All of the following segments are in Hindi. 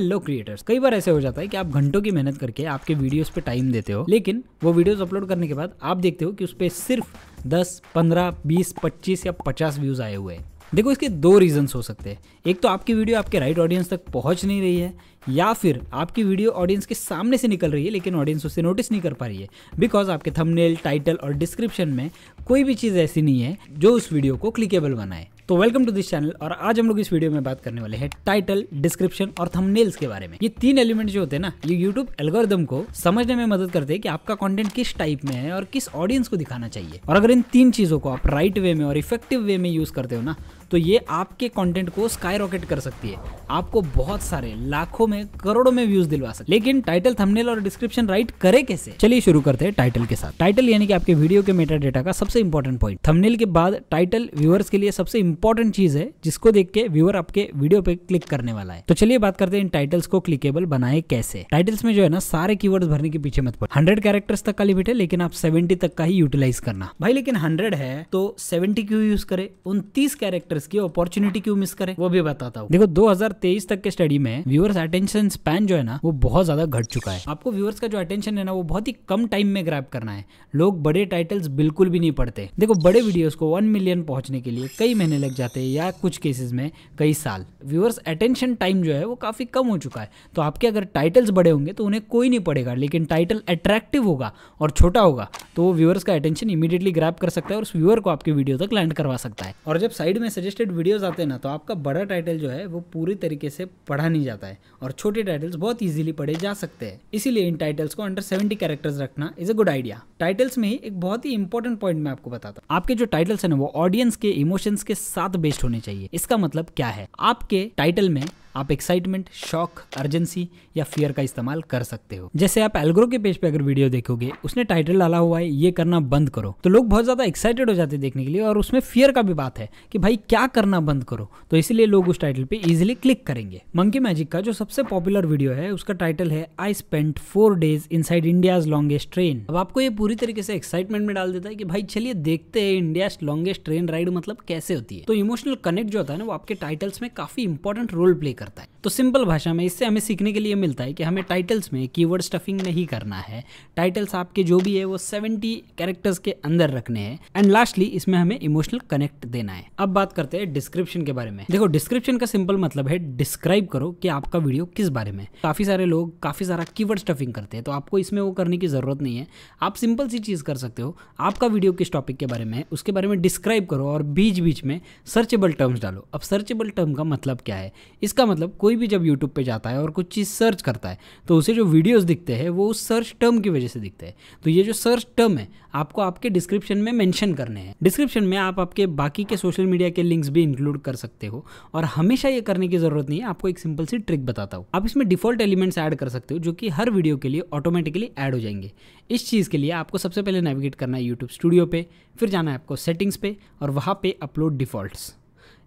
हेलो क्रिएटर्स कई बार ऐसे हो जाता है कि आप घंटों की मेहनत करके आपके वीडियोस पे टाइम देते हो लेकिन वो वीडियोस अपलोड करने के बाद आप देखते हो कि उस पर सिर्फ 10, 15, 20, 25 या 50 व्यूज आए हुए हैं देखो इसके दो रीजंस हो सकते हैं एक तो आपकी वीडियो आपके राइट ऑडियंस तक पहुंच नहीं रही है या फिर आपकी वीडियो ऑडियंस के सामने से निकल रही है लेकिन ऑडियंस उसे नोटिस नहीं कर पा रही है बिकॉज आपके थंबनेल टाइटल और डिस्क्रिप्शन में कोई भी चीज़ ऐसी नहीं है जो उस वीडियो को क्लिकेबल बनाए तो वेलकम टू दिस चैनल और आज हम लोग इस वीडियो में बात करने वाले हैं टाइटल डिस्क्रिप्शन और थंबनेल्स के बारे में ये तीन एलिमेंट जो होते हैं ना ये यूट्यूब एल्गोरिदम को समझने में मदद करते हैं कि आपका कंटेंट किस टाइप में है और किस ऑडियंस को दिखाना चाहिए और अगर इन तीन चीजों को आप राइट वे में और इफेक्टिव वे में यूज करते हो ना तो ये आपके कंटेंट को स्काई रॉकेट कर सकती है आपको बहुत सारे लाखों में करोड़ों में व्यूज दिलवा सकती लेकिन टाइटल थंबनेल और डिस्क्रिप्शन राइट करे कैसे चलिए शुरू करते हैं टाइटल के साथ टाइटल यानी कि आपके वीडियो के मेटा डेटा का सबसे इंपॉर्टेंट पॉइंट थंबनेल के बाद टाइटल व्यूअर्स के लिए सबसे इंपॉर्टेंट चीज है जिसको देख के व्यूअर आपके वीडियो पे क्लिक करने वाला है तो चलिए बात करते हैं इन टाइटल्स को क्लिकेबल बनाए कैसे टाइटल्स में जो है ना सारे की भरने के पीछे मत पड़े हंड्रेड कैरेक्टर्स तक का लिमिट है लेकिन आप सेवेंटी तक का ही यूटिलाइज करना भाई लेकिन हंड्रेड है तो सेवेंटी क्यों यूज करे उनतीस कैरेक्टर एक्ट्रेस की अपॉर्चुनिटी क्यों मिस करे वो भी बताता हूँ देखो 2023 तक के स्टडी में व्यूअर्स अटेंशन स्पैन जो है ना वो बहुत ज्यादा घट चुका है आपको व्यूअर्स का जो अटेंशन है ना वो बहुत ही कम टाइम में ग्रैप करना है लोग बड़े टाइटल्स बिल्कुल भी नहीं पढ़ते देखो बड़े वीडियोस को वन मिलियन पहुंचने के लिए कई महीने लग जाते हैं या कुछ केसेस में कई साल व्यूअर्स अटेंशन टाइम जो है वो काफी कम हो चुका है तो आपके अगर टाइटल्स बड़े होंगे तो उन्हें कोई नहीं पड़ेगा लेकिन टाइटल अट्रैक्टिव होगा और छोटा होगा तो वो व्यूअर्स का अटेंशन इमीडिएटली ग्रैप कर सकता है और उस व्यूअर को आपके वीडियो तक लैंड करवा सकता है और जब साइड में सजेस्टेड वीडियोस आते हैं ना तो आपका बड़ा टाइटल जो है वो पूरी तरीके से पढ़ा नहीं जाता है और छोटे टाइटल्स बहुत इजीली पढ़े जा सकते हैं इसीलिए इन टाइटल्स को अंडर सेवेंटी कैरेक्टर्स रखना is a good idea titles में ही एक बहुत ही इंपॉर्टेंट पॉइंट मैं आपको बताता हूँ आपके जो टाइटल्स है ना वो ऑडियंस के इमोशंस के साथ बेस्ड होने चाहिए इसका मतलब क्या है आपके टाइटल में आप एक्साइटमेंट शॉक अर्जेंसी या फियर का इस्तेमाल कर सकते हो जैसे आप एल्ग्रो के पेज पे अगर वीडियो देखोगे उसने टाइटल डाला हुआ है ये करना बंद करो तो लोग बहुत ज़्यादा एक्साइटेड हो जाते देखने के लिए और उसमें फियर का भी बात है कि भाई क्या करना बंद करो तो इसलिए लोग उस टाइटल पे इजिली क्लिक करेंगे मंकी मैजिक का जो सबसे पॉपुलर वीडियो है उसका टाइटल है I spend four days inside India's longest train अब आपको ये पूरी तरीके से एक्साइटमेंट में डाल देता है कि भाई चलिए देखते हैं इंडिया लॉन्गेस्ट ट्रेन राइड मतलब कैसे होती है तो इमोशनल कनेक्ट जो होता है ना वो आपके टाइटल्स में काफी इंपॉर्टेंट रोल प्ले कर Jakarta तो सिंपल भाषा में इससे हमें सीखने के लिए मिलता है कि हमें टाइटल्स में कीवर्ड स्टफिंग नहीं करना है टाइटल्स आपके जो भी है वो सेवेंटी कैरेक्टर्स के अंदर रखने हैं एंड लास्टली इसमें हमें इमोशनल कनेक्ट देना है अब बात करते हैं डिस्क्रिप्शन के बारे में देखो डिस्क्रिप्शन का सिंपल मतलब है डिस्क्राइब करो कि आपका वीडियो किस बारे में काफ़ी सारे लोग काफ़ी सारा कीवर्ड स्टफिंग करते हैं तो आपको इसमें वो करने की ज़रूरत नहीं है आप सिंपल सी चीज़ कर सकते हो आपका वीडियो किस टॉपिक के बारे में है उसके बारे में डिस्क्राइब करो और बीच बीच में सर्चेबल टर्म्स डालो अब सर्चेबल टर्म का मतलब क्या है इसका मतलब कोई कोई भी जब यूट्यूब पर जाता है और कुछ चीज़ सर्च करता है तो उसे जो वीडियोज़ दिखते हैं वो उस सर्च टर्म की वजह से दिखते हैं तो ये जो सर्च टर्म है आपको आपके डिस्क्रिप्शन में मैंशन करने हैं डिस्क्रिप्शन में आप आपके बाकी के सोशल मीडिया के लिंक्स भी इंक्लूड कर सकते हो और हमेशा ये करने की ज़रूरत नहीं है आपको एक सिंपल सी ट्रिक बताता हूँ आप इसमें डिफॉल्ट एलिमेंट्स ऐड कर सकते हो जो कि हर वीडियो के लिए ऑटोमेटिकली ऐड हो जाएंगे इस चीज़ के लिए आपको सबसे पहले नेविगेट करना है यूट्यूब स्टूडियो पे फिर जाना है आपको सेटिंग्स पे और वहाँ पे अपलोड डिफ़ॉल्ट्स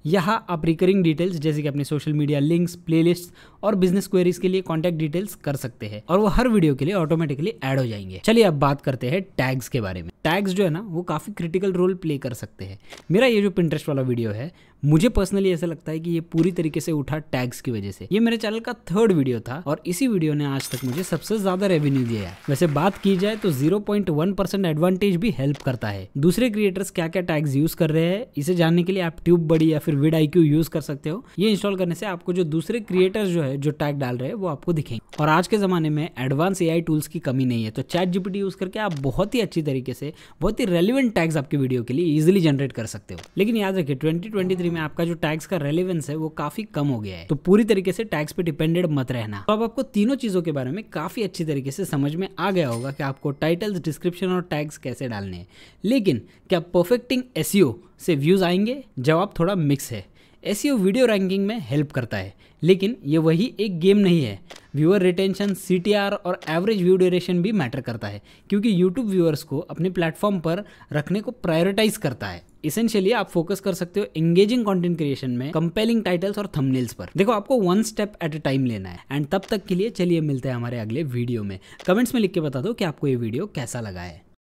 यहाँ आप रिकरिंग डिटेल्स जैसे कि अपने सोशल मीडिया लिंक्स प्लेलिस्ट और बिजनेस क्वेरीज के लिए कॉन्टैक्ट डिटेल्स कर सकते हैं और वो हर वीडियो के लिए ऑटोमेटिकली ऐड हो जाएंगे चलिए अब बात करते हैं टैग्स के बारे में टैग्स जो है ना वो काफ़ी क्रिटिकल रोल प्ले कर सकते हैं मेरा ये जो पिंटरेस्ट वाला वीडियो है मुझे पर्सनली ऐसा लगता है कि ये पूरी तरीके से उठा टैग्स की वजह से ये मेरे चैनल का थर्ड वीडियो था और इसी वीडियो ने आज तक मुझे सबसे ज्यादा रेवेन्यू दिया है वैसे बात की जाए तो 0.1 परसेंट एडवांटेज भी हेल्प करता है दूसरे क्रिएटर्स क्या क्या टैग्स यूज कर रहे हैं इसे जानने के लिए आप ट्यूब बड़ी या फिर विड आई यूज़ कर सकते हो ये इंस्टॉल करने से आपको जो दूसरे क्रिएटर्स जो है जो टैग डाल रहे हैं वो आपको दिखेंगे और आज के ज़माने में एडवांस एआई टूल्स की कमी नहीं है तो चैट जीपीटी यूज़ करके आप बहुत ही अच्छी तरीके से बहुत ही रेलिवेंट टैग्स आपके वीडियो के लिए इजिली जनरेट कर सकते हो लेकिन याद रखिए 2023 में आपका जो टैग्स का रेलिवेंस है वो काफ़ी कम हो गया है तो पूरी तरीके से टैग्स पे डिपेंडेड मत रहना तो अब आपको तीनों चीज़ों के बारे में काफ़ी अच्छी तरीके से समझ में आ गया होगा कि आपको टाइटल्स डिस्क्रिप्शन और टैग्स कैसे डालने हैं लेकिन क्या परफेक्टिंग एस से व्यूज़ आएंगे जवाब थोड़ा मिक्स है एस वीडियो रैंकिंग में हेल्प करता है लेकिन ये वही एक गेम नहीं है व्यूअर रिटेंशन सी और एवरेज व्यू ड्यूरेशन भी मैटर करता है क्योंकि यूट्यूब व्यूअर्स को अपने प्लेटफॉर्म पर रखने को प्रायोरिटाइज करता है इसेंशियली आप फोकस कर सकते हो एंगेजिंग कंटेंट क्रिएशन में कंपेलिंग टाइटल्स और थंबनेल्स पर देखो आपको one step at a time लेना है एंड तब तक के लिए चलिए मिलते हैं हमारे अगले वीडियो में कमेंट्स में लिख के बता दो कि आपको ये वीडियो कैसा लगा है